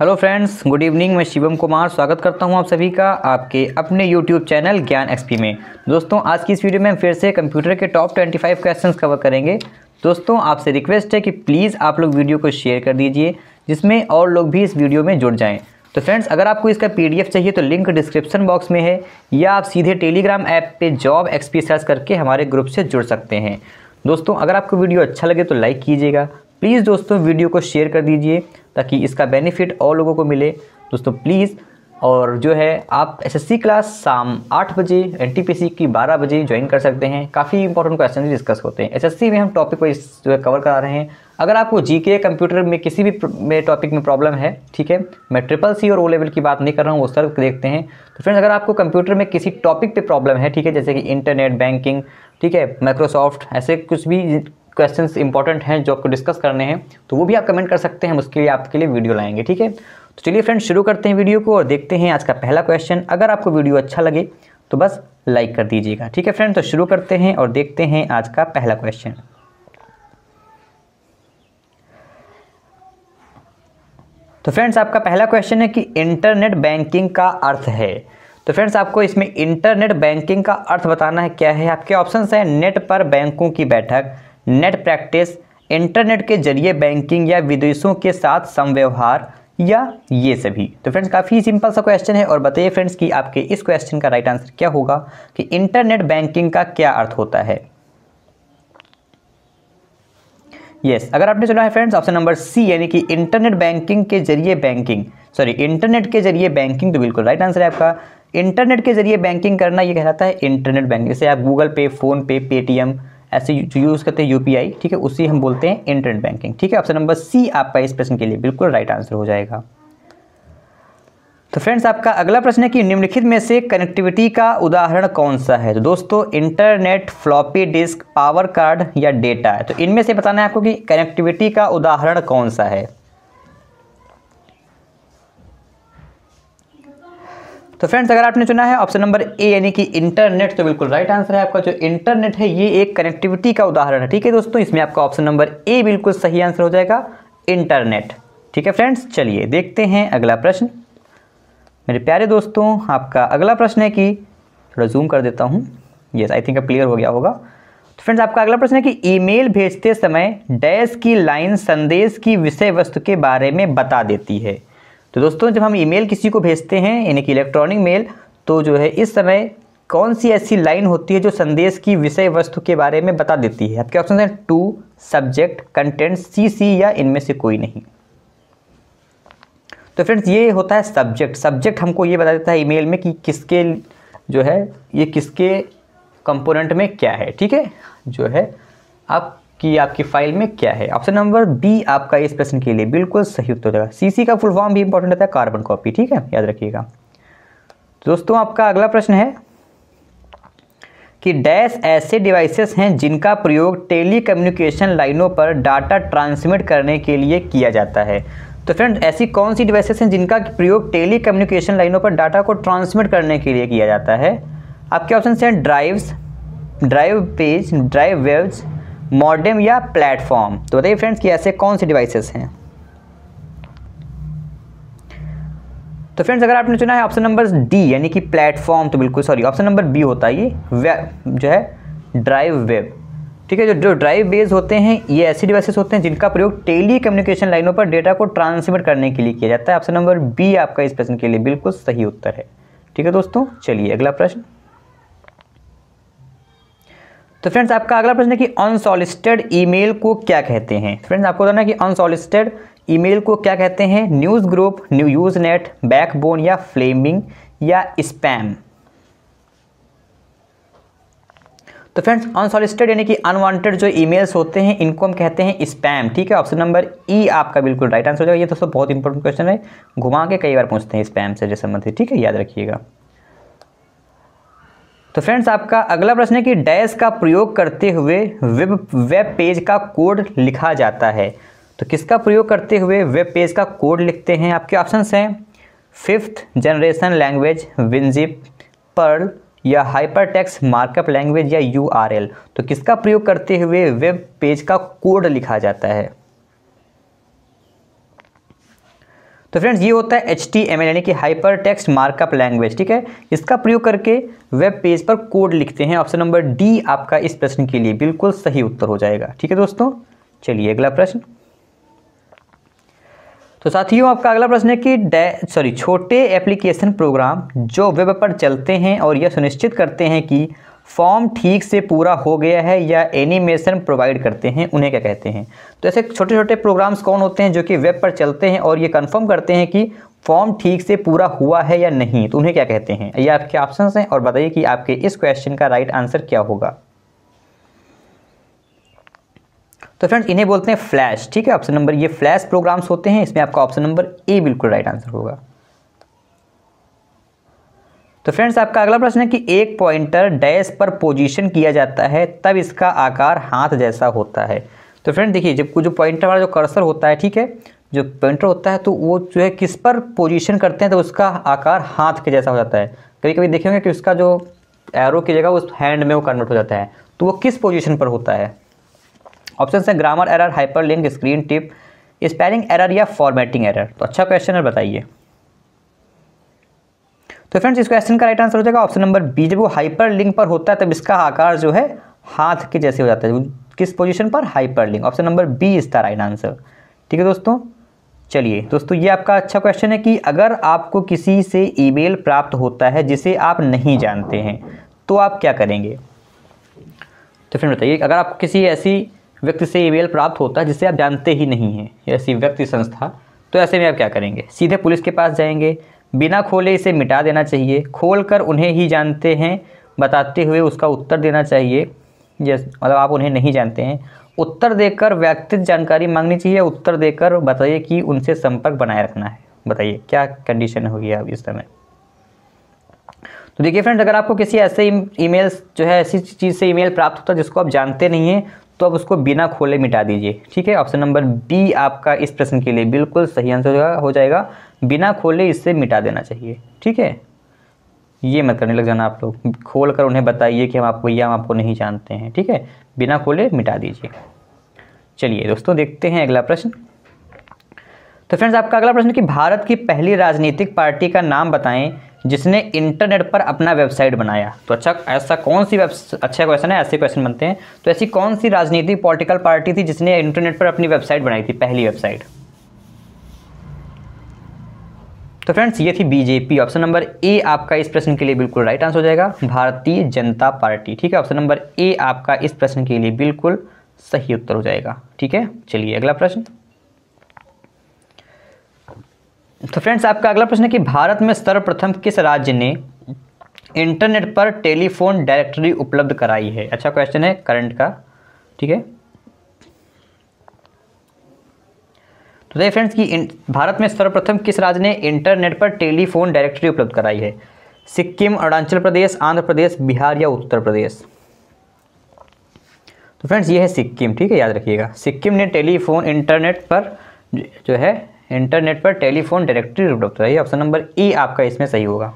hello friends good evening मैं शिवम कुमार स्वागत करता हूं आप सभी का आपके अपने यूट्यूब चैनल ज्ञान एक्सपी में दोस्तों आज की इस वीडियो में हम फिर से कंप्यूटर के टॉप 25 क्वेश्चंस कवर करेंगे दोस्तों आपसे रिक्वेस्ट है कि प्लीज़ आप लोग वीडियो को शेयर कर दीजिए जिसमें और लोग भी इस वीडियो में जुड़ जाएँ तो फ्रेंड्स अगर आपको इसका पी चाहिए तो लिंक डिस्क्रिप्शन बॉक्स में है या आप सीधे टेलीग्राम ऐप पर जॉब एक्सपी सर्च करके हमारे ग्रुप से जुड़ सकते हैं दोस्तों अगर आपको वीडियो अच्छा लगे तो लाइक कीजिएगा प्लीज़ दोस्तों वीडियो को शेयर कर दीजिए ताकि इसका बेनिफिट और लोगों को मिले दोस्तों प्लीज़ और जो है आप एसएससी क्लास शाम आठ बजे एनटीपीसी की बारह बजे ज्वाइन कर सकते हैं काफ़ी इंपॉर्टेंट क्वेश्चन डिस्कस होते हैं एसएससी में हम टॉपिक वाइज जो है कवर करा रहे हैं अगर आपको जीके कंप्यूटर में किसी भी में टॉपिक में प्रॉब्लम है ठीक है मैं ट्रिपल सी और ओ लेवल की बात नहीं कर रहा हूँ वो सर देखते हैं तो फ्रेंड्स अगर आपको कंप्यूटर में किसी टॉपिक पर प्रॉब्लम है ठीक है जैसे कि इंटरनेट बैंकिंग ठीक है माइक्रोसॉफ्ट ऐसे कुछ भी क्वेश्चंस इंपॉर्टेंट हैं जो आपको डिस्कस करने हैं तो वो भी आप कमेंट कर सकते हैं उसके लिए आपके लिए वीडियो लाएंगे ठीक है तो चलिए फ्रेंड्स शुरू करते हैं वीडियो को और देखते हैं आज का पहला क्वेश्चन अगर आपको वीडियो अच्छा लगे तो बस लाइक कर दीजिएगा ठीक है फ्रेंड तो शुरू करते हैं और देखते हैं आज का पहला क्वेश्चन तो फ्रेंड्स आपका पहला क्वेश्चन है कि इंटरनेट बैंकिंग का अर्थ है तो फ्रेंड्स आपको इसमें इंटरनेट बैंकिंग का अर्थ बताना है क्या है आपके ऑप्शन है नेट पर बैंकों की बैठक नेट प्रैक्टिस इंटरनेट के जरिए बैंकिंग या विदेशों के साथ समव्यवहार या ये सभी तो फ्रेंड्स काफ़ी सिंपल सा क्वेश्चन है और बताइए फ्रेंड्स कि आपके इस क्वेश्चन का राइट आंसर क्या होगा कि इंटरनेट बैंकिंग का क्या अर्थ होता है यस yes, अगर आपने सुना है फ्रेंड्स ऑप्शन नंबर सी यानी कि इंटरनेट बैंकिंग के जरिए बैंकिंग सॉरी इंटरनेट के जरिए बैंकिंग तो बिल्कुल राइट आंसर है आपका इंटरनेट के जरिए बैंकिंग करना ये कहलाता है इंटरनेट बैंकिंग जैसे आप गूगल पे फ़ोन पे पेटीएम ऐसे जो यूज़ करते हैं यूपीआई ठीक है उसी हम बोलते हैं इंटरनेट बैंकिंग ठीक है ऑप्शन नंबर सी आपका इस प्रश्न के लिए बिल्कुल राइट आंसर हो जाएगा तो फ्रेंड्स आपका अगला प्रश्न है कि निम्नलिखित में से कनेक्टिविटी का उदाहरण कौन सा है तो दोस्तों internet floppy disk power card या डेटा है तो इनमें से बताना है आपको कि कनेक्टिविटी का उदाहरण कौन सा है तो फ्रेंड्स अगर आपने चुना है ऑप्शन नंबर ए यानी कि इंटरनेट तो बिल्कुल राइट आंसर है आपका जो इंटरनेट है ये एक कनेक्टिविटी का उदाहरण है ठीक है दोस्तों इसमें आपका ऑप्शन नंबर ए बिल्कुल सही आंसर हो जाएगा इंटरनेट ठीक है फ्रेंड्स चलिए देखते हैं अगला प्रश्न मेरे प्यारे दोस्तों आपका अगला प्रश्न है कि थोड़ा जूम कर देता हूँ येस आई थिंक अब क्लियर हो गया होगा तो फ्रेंड्स आपका अगला प्रश्न है कि ईमेल भेजते समय डैश की लाइन संदेश की विषय वस्तु के बारे में बता देती है तो दोस्तों जब हम ईमेल किसी को भेजते हैं यानी कि इलेक्ट्रॉनिक मेल तो जो है इस समय कौन सी ऐसी लाइन होती है जो संदेश की विषय वस्तु के बारे में बता देती है आपके ऑप्शन हैं to subject content C C या इनमें से कोई नहीं तो फ्रेंड्स ये होता है सब्जेक्ट सब्जेक्ट हमको ये बता देता है ईमेल में कि किसके जो है ये किसके कंपोनेंट में क्या है ठीक है जो है आप कि आपकी फाइल में क्या है ऑप्शन नंबर बी आपका इस प्रश्न के लिए बिल्कुल सही उत्तर होगा सीसी का फुल फॉर्म भी इंपॉर्टेंट होता है कार्बन कॉपी ठीक है याद रखिएगा दोस्तों आपका अगला प्रश्न है कि डैश ऐसे डिवाइसेस हैं जिनका प्रयोग टेलीकम्युनिकेशन लाइनों पर डाटा ट्रांसमिट करने के लिए किया जाता है तो फ्रेंड ऐसी कौन सी डिवाइसेस हैं जिनका प्रयोग टेलीकम्युनिकेशन लाइनों पर डाटा को ट्रांसमिट करने के लिए किया जाता है आपके ऑप्शन हैं drives drive page drive webs modem या प्लेटफॉर्म तो बताइए फ्रेंड्स कि ऐसे कौन से डिवाइसेस हैं तो फ्रेंड्स अगर आपने चुना है ऑप्शन नंबर डी यानी कि प्लेटफॉर्म तो बिल्कुल सॉरी ऑप्शन नंबर बी होता है ये जो है ड्राइव वेब ठीक है जो जो ड्राइव बेस होते हैं ये ऐसे डिवाइसेस होते हैं जिनका प्रयोग टेली कम्युनिकेशन लाइनों पर डेटा को ट्रांसमिट करने के लिए किया जाता है ऑप्शन नंबर बी आपका इस प्रश्न के लिए बिल्कुल सही उत्तर है ठीक है दोस्तों चलिए अगला प्रश्न तो फ्रेंड्स आपका अगला प्रश्न है कि अनसॉलिस्टेड ईमेल को क्या कहते हैं फ्रेंड्स आपको बताना है कि अनसॉलिस्टेड ईमेल को क्या कहते हैं news group new Usenet backbone या फ्लेमिंग या स्पैम तो फ्रेंड्स अनसॉलिस्टेड यानी कि अनवांटेड जो ईमेल्स होते हैं इनको हम कहते हैं स्पैम ठीक है ऑप्शन नंबर ई आपका बिल्कुल राइट आंसर हो जाएगा ये दोस्तों बहुत इंपॉर्टेंट क्वेश्चन है घुमा के कई बार पूछते हैं स्पैम से संबंधित ठीक है याद रखिएगा तो फ्रेंड्स आपका अगला प्रश्न है कि डैश का प्रयोग करते हुए वेब वेब पेज का कोड लिखा जाता है तो किसका प्रयोग करते हुए वेब पेज का कोड लिखते हैं आपके ऑप्शन हैं fifth generation language WinZip Perl या हाइपर टेक्स मार्कअप लैंग्वेज या यू तो किसका प्रयोग करते हुए वेब पेज का कोड लिखा जाता है तो फ्रेंड्स ये होता है HTML यानी कि हाइपर टेक्स्ट मार्कअप लैंग्वेज ठीक है इसका प्रयोग करके वेब पेज पर कोड लिखते हैं ऑप्शन नंबर डी आपका इस प्रश्न के लिए बिल्कुल सही उत्तर हो जाएगा ठीक है दोस्तों चलिए अगला प्रश्न तो साथियों आपका अगला प्रश्न है कि सॉरी छोटे एप्लीकेशन प्रोग्राम जो वेब पर चलते हैं और यह सुनिश्चित करते हैं कि फॉर्म ठीक से पूरा हो गया है या एनिमेशन प्रोवाइड करते हैं उन्हें क्या कहते हैं तो ऐसे छोटे छोटे प्रोग्राम्स कौन होते हैं जो कि वेब पर चलते हैं और ये कंफर्म करते हैं कि फॉर्म ठीक से पूरा हुआ है या नहीं तो उन्हें क्या कहते हैं ये आपके ऑप्शंस हैं और बताइए कि आपके इस क्वेश्चन का राइट आंसर क्या होगा तो फ्रेंड्स इन्हें बोलते हैं फ्लैश ठीक है ऑप्शन नंबर ये फ्लैश प्रोग्राम्स होते हैं इसमें आपका ऑप्शन नंबर ए बिल्कुल राइट आंसर होगा तो फ्रेंड्स आपका अगला प्रश्न है कि एक पॉइंटर डैश पर पोजीशन किया जाता है तब इसका आकार हाथ जैसा होता है तो फ्रेंड देखिए जब जो पॉइंटर वाला जो कर्सर होता है ठीक है जो पॉइंटर होता है तो वो जो है किस पर पोजीशन करते हैं तो उसका आकार हाथ के जैसा हो जाता है कभी कभी देखेंगे कि उसका जो एरो की जगह उस हैंड में वो कन्वर्ट हो जाता है तो वो किस पोजिशन पर होता है ऑप्शन है grammar error hyper link screen tip spelling error या फॉर्मेटिंग एरर तो अच्छा क्वेश्चन है बताइए तो फ्रेंड्स इस क्वेश्चन का राइट आंसर हो जाएगा ऑप्शन नंबर बी जब वो हाइपर लिंक पर होता है तब इसका आकार जो है हाथ के जैसे हो जाता है किस पोजीशन पर hyper link option number B is the right answer ठीक है दोस्तों चलिए दोस्तों ये आपका अच्छा क्वेश्चन है कि अगर आपको किसी से ईमेल प्राप्त होता है जिसे आप नहीं जानते हैं तो आप क्या करेंगे तो फ्रेंड बताइए अगर आपको किसी ऐसी व्यक्ति से ईमेल प्राप्त होता है जिसे आप जानते ही नहीं हैं ऐसी व्यक्ति संस्था तो ऐसे में आप क्या करेंगे सीधे पुलिस के पास जाएंगे बिना खोले इसे मिटा देना चाहिए खोल कर उन्हें ही जानते हैं बताते हुए उसका उत्तर देना चाहिए जैस मतलब आप उन्हें नहीं जानते हैं उत्तर देकर व्यक्तिगत जानकारी मांगनी चाहिए उत्तर देकर बताइए कि उनसे संपर्क बनाए रखना है बताइए क्या कंडीशन होगी अब इस समय तो देखिए फ्रेंड्स अगर आपको किसी ऐसे ईमेल जो है ऐसी चीज़ से ईमेल प्राप्त होता है जिसको आप जानते नहीं हैं तो आप उसको बिना खोले मिटा दीजिए ठीक है ऑप्शन नंबर बी आपका इस प्रश्न के लिए बिल्कुल सही आंसर हो जाएगा बिना खोले इससे मिटा देना चाहिए ठीक है ये मत करने लग जाना आप लोग खोल कर उन्हें बताइए कि हम आपको ये हम आपको नहीं जानते हैं ठीक है बिना खोले मिटा दीजिए चलिए दोस्तों देखते हैं अगला प्रश्न तो फ्रेंड्स आपका अगला प्रश्न कि भारत की पहली राजनीतिक पार्टी का नाम बताएं जिसने इंटरनेट पर अपना वेबसाइट बनाया तो अच्छा ऐसा कौन सी वेब अच्छा क्वेश्चन है ऐसे क्वेश्चन बनते हैं तो ऐसी कौन सी राजनीतिक पॉलिटिकल पार्टी थी जिसने इंटरनेट पर अपनी वेबसाइट बनाई थी पहली वेबसाइट तो फ्रेंड्स ये थी बीजेपी ऑप्शन नंबर ए आपका इस प्रश्न के लिए बिल्कुल राइट आंसर हो जाएगा भारतीय जनता पार्टी ठीक है ऑप्शन नंबर ए आपका इस प्रश्न के लिए बिल्कुल सही उत्तर हो जाएगा ठीक है चलिए अगला प्रश्न तो फ्रेंड्स आपका अगला प्रश्न है कि भारत में सर्वप्रथम किस राज्य ने इंटरनेट पर टेलीफोन डायरेक्टरी उपलब्ध कराई है अच्छा क्वेश्चन है करंट का ठीक है तो देखिए फ्रेंड्स कि भारत में सर्वप्रथम किस राज्य ने इंटरनेट पर टेलीफोन डायरेक्टरी उपलब्ध कराई है सिक्किम अरुणाचल प्रदेश आंध्र प्रदेश बिहार या उत्तर प्रदेश तो फ्रेंड्स ये है सिक्किम ठीक है याद रखिएगा सिक्किम ने टेलीफोन इंटरनेट पर जो है इंटरनेट पर टेलीफोन डायरेक्टरी उपलब्ध कराई ऑप्शन नंबर ई आपका इसमें सही होगा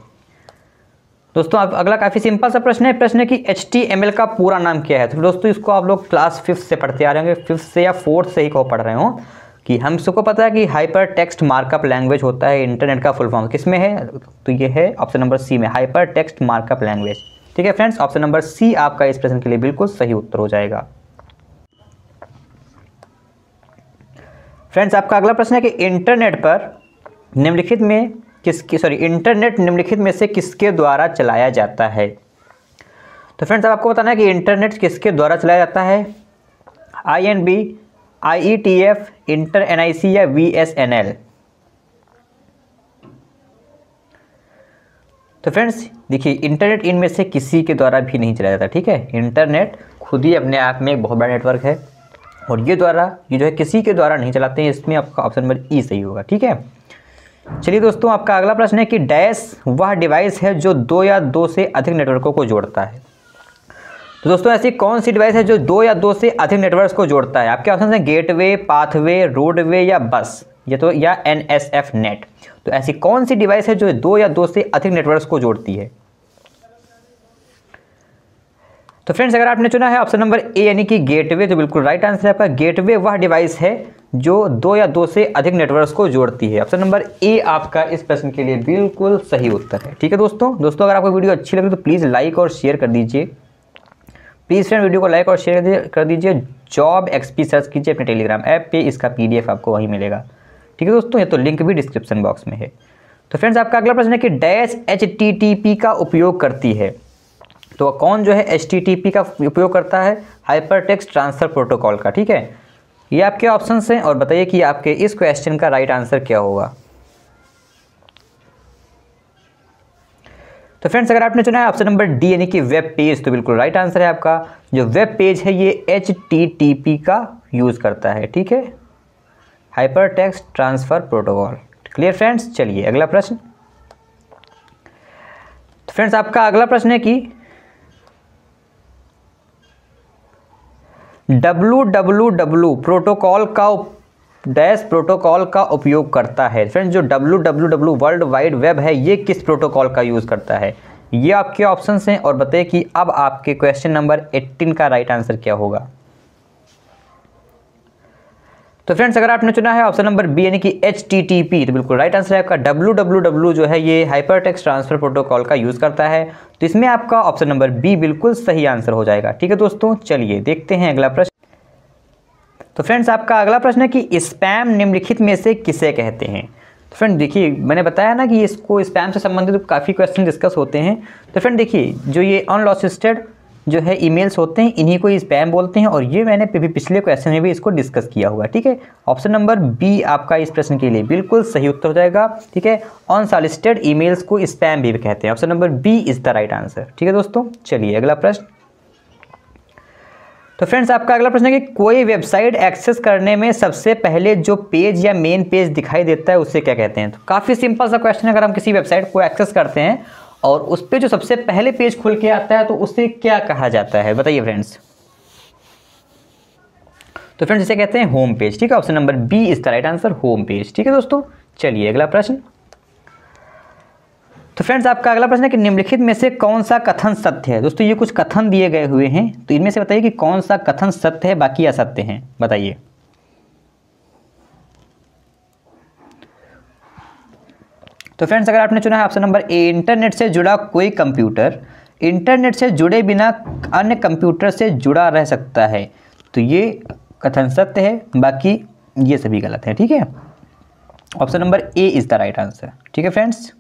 दोस्तों आप अगला काफ़ी सिंपल सा प्रश्न है प्रश्न है कि एच का पूरा नाम क्या है तो दोस्तों इसको आप लोग क्लास फिफ्थ से पढ़ते आ रहे होंगे फिफ्थ से या फोर्थ से ही को पढ़ रहे हो कि हम सबको पता है कि हाइपर टेक्स्ट मार्कअप लैंग्वेज होता है इंटरनेट का फुल फॉर्म किस में है तो ये है ऑप्शन नंबर सी में हाइपर टेक्स्ट मार्कअप लैंग्वेज ठीक है फ्रेंड्स ऑप्शन नंबर सी आपका इस प्रश्न के लिए बिल्कुल सही उत्तर हो जाएगा फ्रेंड्स आपका अगला प्रश्न है कि इंटरनेट पर निम्नलिखित में किसके सॉरी इंटरनेट निम्नलिखित में से किसके द्वारा चलाया जाता है तो फ्रेंड्स अब आपको बताना है कि इंटरनेट किसके द्वारा चलाया जाता है I N B I E T F inter N I C या वी एस एन एल तो फ्रेंड्स देखिए इंटरनेट इनमें से किसी के द्वारा भी नहीं चलाया जाता ठीक है इंटरनेट खुद ही अपने आप में एक बहुत बड़ा नेटवर्क है और ये द्वारा ये जो है किसी के द्वारा नहीं चलाते हैं इसमें आपका ऑप्शन नंबर ई सही होगा ठीक है चलिए दोस्तों आपका अगला प्रश्न है कि डैश वह डिवाइस है जो दो या दो से अधिक नेटवर्कों को जोड़ता है तो दोस्तों ऐसी कौन सी डिवाइस है जो दो या दो से अधिक नेटवर्क को जोड़ता है आपके option gate gateway pathway roadway या बस ये तो या एन एस एफ नेट तो ऐसी कौन सी डिवाइस है जो दो या दो से अधिक नेटवर्क को जोड़ती है तो फ्रेंड्स अगर आपने चुना है ऑप्शन नंबर ए यानी कि गेटवे जो तो बिल्कुल राइट आंसर है आपका गेटवे वह डिवाइस है जो दो या दो से अधिक नेटवर्क को जोड़ती है ऑप्शन नंबर ए आपका इस प्रश्न के लिए बिल्कुल सही उत्तर है ठीक है दोस्तों दोस्तों अगर आपको वीडियो अच्छी लगे तो प्लीज़ लाइक और शेयर कर दीजिए प्लीज़ फ्रेंड वीडियो को लाइक और शेयर कर दीजिए जॉब एक्सपी सर्च कीजिए अपने टेलीग्राम ऐप पे इसका पीडीएफ आपको वहीं मिलेगा ठीक है दोस्तों ये तो लिंक भी डिस्क्रिप्शन बॉक्स में है तो फ्रेंड्स आपका अगला प्रश्न है कि डैश एच का उपयोग करती है तो कौन जो है एच का उपयोग करता है हाइपर ट्रांसफ़र प्रोटोकॉल का ठीक है ये आपके ऑप्शन हैं और बताइए कि आपके इस क्वेश्चन का राइट आंसर क्या होगा तो फ्रेंड्स अगर आपने चुना है ऑप्शन नंबर डी यानी कि वेब पेज तो बिल्कुल राइट आंसर है आपका जो वेब पेज है ये एच का यूज़ करता है ठीक है hyper text transfer protocol clear friends चलिए अगला प्रश्न तो फ्रेंड्स आपका अगला प्रश्न है कि डब्लू डब्लू डब्लू प्रोटोकॉल का उप... डैश प्रोटोकॉल का उपयोग करता है फ्रेंड्स जो W W W world wide web है ये किस प्रोटोकॉल का यूज़ करता है ये आपके ऑप्शन हैं और बताइए कि अब आपके क्वेश्चन नंबर एट्टीन का राइट आंसर क्या होगा तो फ्रेंड्स अगर आपने चुना है ऑप्शन नंबर बी यानी कि एच टी टी पी तो बिल्कुल राइट आंसर है आपका डब्लू डब्ल्यू डब्ल्यू जो है ये टेक्स ट्रांसफर प्रोटोकॉल का यूज़ करता है तो इसमें आपका ऑप्शन नंबर बी बिल्कुल सही आंसर हो जाएगा ठीक है दोस्तों चलिए देखते हैं अगला प्रश्न तो फ्रेंड्स आपका अगला प्रश्न है कि स्पैम निम्नलिखित में से किसे कहते हैं तो फ्रेंड देखिए मैंने बताया ना कि इसको स्पैम से संबंधित काफ़ी क्वेश्चन डिस्कस होते हैं तो फ्रेंड देखिए जो ये अनलॉसिस्टेड जो है ईमेल्स होते हैं इन्हीं को स्पैम बोलते हैं और ये मैंने पिछले क्वेश्चन में भी इसको डिस्कस किया हुआ ठीक है ऑप्शन नंबर बी आपका इस प्रश्न के लिए बिल्कुल सही उत्तर हो जाएगा ठीक है अनसॉलिस्टेड ईमेल्स को स्पैम भी कहते हैं option number B is the right answer ठीक है दोस्तों चलिए अगला प्रश्न तो फ्रेंड्स आपका अगला प्रश्न है कि कोई वेबसाइट एक्सेस करने में सबसे पहले जो पेज या मेन पेज दिखाई देता है उसे क्या कहते हैं तो काफ़ी सिंपल सा क्वेश्चन है अगर हम किसी वेबसाइट को एक्सेस करते हैं और उस पर जो सबसे पहले पेज खुल के आता है तो उसे क्या कहा जाता है बताइए फ्रेंड्स तो फ्रेंड्स इसे कहते हैं होम पेज ठीक है ऑप्शन नंबर बी इसका राइट आंसर होम पेज ठीक है दोस्तों चलिए अगला प्रश्न तो फ्रेंड्स आपका अगला प्रश्न है कि निम्नलिखित में से कौन सा कथन सत्य है दोस्तों ये कुछ कथन दिए गए हुए हैं तो इनमें से बताइए कि कौन सा कथन सत्य है बाकी असत्य हैं बताइए तो फ्रेंड्स अगर आपने चुना है ऑप्शन नंबर ए इंटरनेट से जुड़ा कोई कंप्यूटर इंटरनेट से जुड़े बिना अन्य कंप्यूटर से जुड़ा रह सकता है तो ये कथन सत्य है बाकी ये सभी गलत है ठीक है option number A is the right answer ठीक है फ्रेंड्स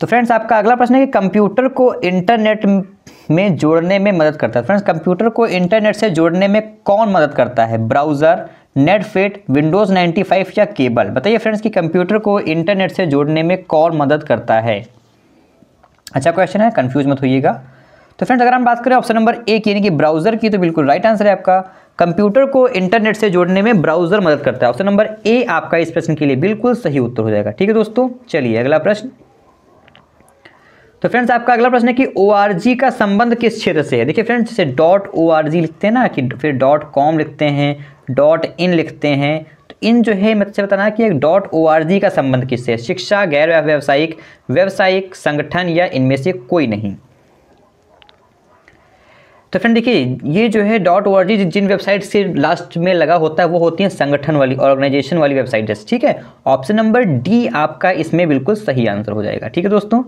तो फ्रेंड्स आपका अगला प्रश्न है कि कंप्यूटर को इंटरनेट में जोड़ने में मदद करता है फ्रेंड्स कंप्यूटर को इंटरनेट से जोड़ने में कौन मदद करता है ब्राउज़र नेटफिट विंडोज़ 95 या केबल बताइए फ्रेंड्स कि कंप्यूटर को इंटरनेट से जोड़ने में कौन मदद करता है अच्छा क्वेश्चन है कन्फ्यूज मत होइएगा तो फ्रेंड्स अगर हम बात करें ऑप्शन नंबर एक यानी कि ब्राउज़र की तो बिल्कुल राइट आंसर है आपका कंप्यूटर को इंटरनेट से जोड़ने में ब्राउज़र मदद करता है ऑप्शन नंबर ए आपका इस प्रश्न के लिए बिल्कुल सही उत्तर हो जाएगा ठीक है दोस्तों चलिए अगला प्रश्न तो फ्रेंड्स आपका अगला प्रश्न है कि ओ का संबंध किस क्षेत्र से है देखिए फ्रेंड्स जैसे डॉट ओ लिखते हैं ना कि फिर डॉट कॉम लिखते हैं डॉट इन लिखते हैं तो इन जो है मतलब बताना कि एक डॉट ओ का संबंध से है शिक्षा गैर व्यावसायिक व्यावसायिक संगठन या इनमें से कोई नहीं तो फ्रेंड देखिए ये जो है डॉट ओ जिन वेबसाइट से लास्ट में लगा होता है वो होती है संगठन वाली ऑर्गेनाइजेशन वाली वेबसाइट जैसे ठीक है ऑप्शन नंबर डी आपका इसमें बिल्कुल सही आंसर हो जाएगा ठीक है दोस्तों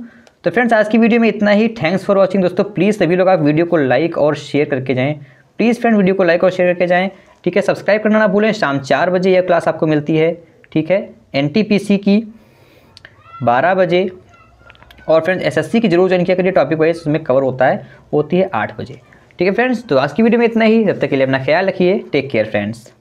तो फ्रेंड्स आज की वीडियो में इतना ही थैंक्स फॉर वॉचिंग दोस्तों प्लीज़ सभी लोग आप वीडियो को लाइक और शेयर करके जाएँ प्लीज़ फ्रेंड वीडियो को लाइक और शेयर करके जाएँ ठीक है सब्सक्राइब करना ना भूलें शाम चार बजे यह क्लास आपको मिलती है ठीक है एन की बारह बजे और फ्रेंड्स एसएससी की जरूर ज्वाइन किया करिए टॉपिक वाइज उसमें कवर होता है होती है आठ बजे ठीक है फ्रेंड्स तो आज की वीडियो में इतना ही जब तक के लिए अपना ख्याल रखिए टेक केयर फ्रेंड्स